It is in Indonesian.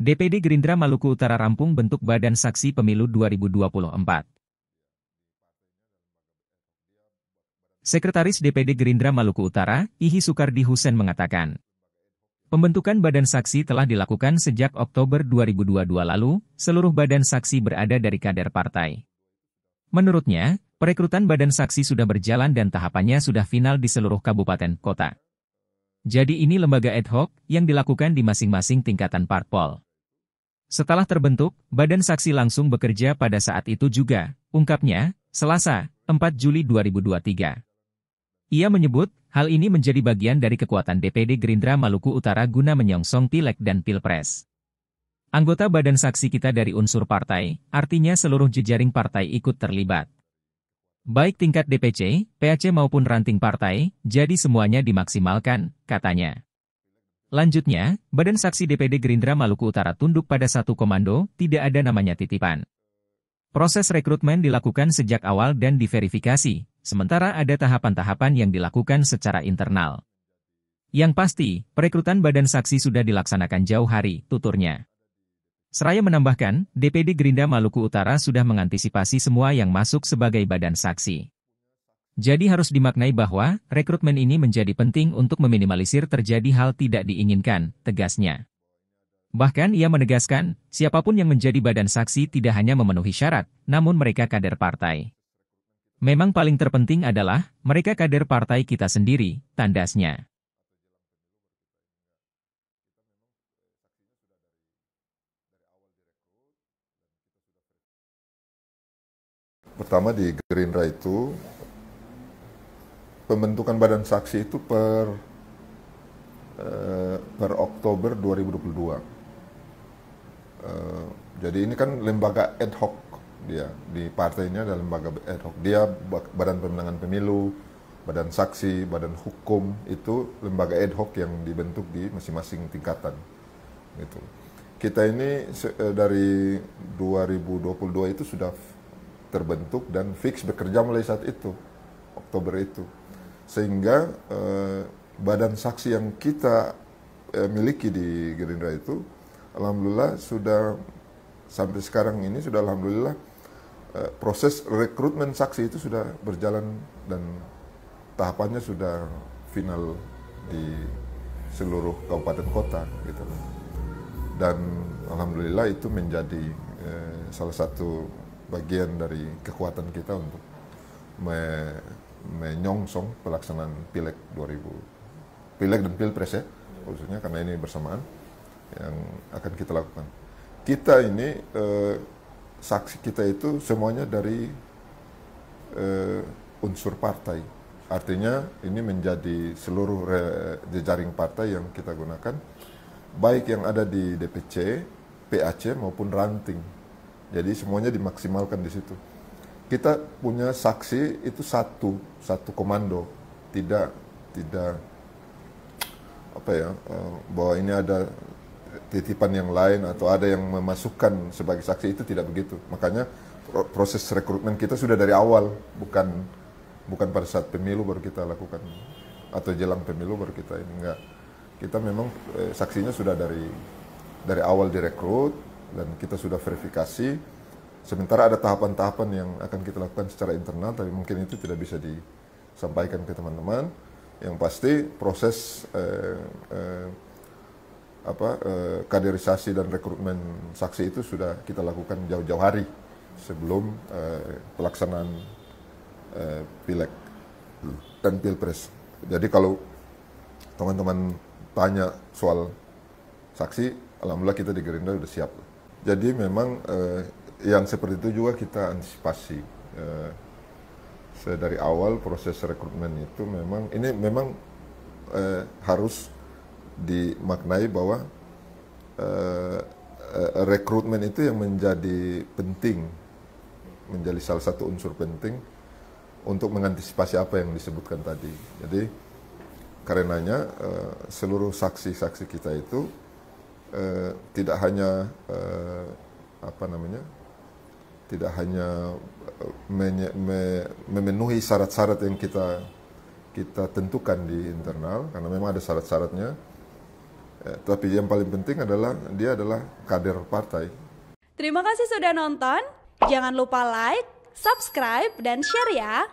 DPD Gerindra Maluku Utara rampung bentuk Badan Saksi Pemilu 2024. Sekretaris DPD Gerindra Maluku Utara, Ihi Sukardi Husen mengatakan, Pembentukan badan saksi telah dilakukan sejak Oktober 2022 lalu, seluruh badan saksi berada dari kader partai. Menurutnya, perekrutan badan saksi sudah berjalan dan tahapannya sudah final di seluruh kabupaten kota. Jadi ini lembaga ad hoc yang dilakukan di masing-masing tingkatan parpol. Setelah terbentuk, badan saksi langsung bekerja pada saat itu juga, ungkapnya, Selasa, 4 Juli 2023. Ia menyebut, hal ini menjadi bagian dari kekuatan DPD Gerindra Maluku Utara guna menyongsong pileg dan pilpres. Anggota badan saksi kita dari unsur partai, artinya seluruh jejaring partai ikut terlibat. Baik tingkat DPC, PAC maupun ranting partai, jadi semuanya dimaksimalkan, katanya. Lanjutnya, Badan Saksi DPD Gerindra Maluku Utara tunduk pada satu komando, tidak ada namanya titipan. Proses rekrutmen dilakukan sejak awal dan diverifikasi, sementara ada tahapan-tahapan yang dilakukan secara internal. Yang pasti, perekrutan Badan Saksi sudah dilaksanakan jauh hari, tuturnya. Seraya menambahkan, DPD Gerindra Maluku Utara sudah mengantisipasi semua yang masuk sebagai badan saksi. Jadi harus dimaknai bahwa rekrutmen ini menjadi penting untuk meminimalisir terjadi hal tidak diinginkan, tegasnya. Bahkan ia menegaskan, siapapun yang menjadi badan saksi tidak hanya memenuhi syarat, namun mereka kader partai. Memang paling terpenting adalah, mereka kader partai kita sendiri, tandasnya. Pertama di Gerindra itu pembentukan badan saksi itu per eh, per Oktober 2022. Eh, jadi ini kan lembaga ad hoc dia di partainya adalah lembaga ad hoc dia badan pemenangan pemilu badan saksi badan hukum itu lembaga ad hoc yang dibentuk di masing-masing tingkatan gitu kita ini eh, dari 2022 itu sudah terbentuk dan fix bekerja mulai saat itu Oktober itu sehingga eh, badan saksi yang kita eh, miliki di Gerindra itu alhamdulillah sudah sampai sekarang ini sudah alhamdulillah eh, proses rekrutmen saksi itu sudah berjalan dan tahapannya sudah final di seluruh kabupaten kota gitu dan alhamdulillah itu menjadi eh, salah satu bagian dari kekuatan kita untuk me menyongsong pelaksanaan pileg 2000 pileg dan pilpres ya khususnya karena ini bersamaan yang akan kita lakukan kita ini eh, saksi kita itu semuanya dari eh, unsur partai artinya ini menjadi seluruh jejaring partai yang kita gunakan baik yang ada di DPC, PAC maupun ranting jadi semuanya dimaksimalkan di situ kita punya saksi itu satu satu komando tidak tidak apa ya eh, bahwa ini ada titipan yang lain atau ada yang memasukkan sebagai saksi itu tidak begitu makanya proses rekrutmen kita sudah dari awal bukan bukan pada saat pemilu baru kita lakukan atau jelang pemilu baru kita ini enggak kita memang eh, saksinya sudah dari dari awal direkrut dan kita sudah verifikasi Sementara ada tahapan-tahapan yang akan kita lakukan secara internal, tapi mungkin itu tidak bisa disampaikan ke teman-teman. Yang pasti proses eh, eh, apa eh, kaderisasi dan rekrutmen saksi itu sudah kita lakukan jauh-jauh hari sebelum eh, pelaksanaan eh, pileg dan pilpres. Jadi kalau teman-teman tanya soal saksi, alhamdulillah kita di Gerindra sudah siap. Jadi memang eh, yang seperti itu juga kita antisipasi. Uh, dari awal proses rekrutmen itu memang ini memang uh, harus dimaknai bahwa uh, uh, rekrutmen itu yang menjadi penting, menjadi salah satu unsur penting untuk mengantisipasi apa yang disebutkan tadi. Jadi karenanya uh, seluruh saksi-saksi kita itu uh, tidak hanya uh, apa namanya tidak hanya eh, memenuhi syarat-syarat yang kita kita tentukan di internal karena memang ada syarat-syaratnya eh, tapi yang paling penting adalah dia adalah kader partai terima kasih sudah nonton jangan lupa like subscribe dan share ya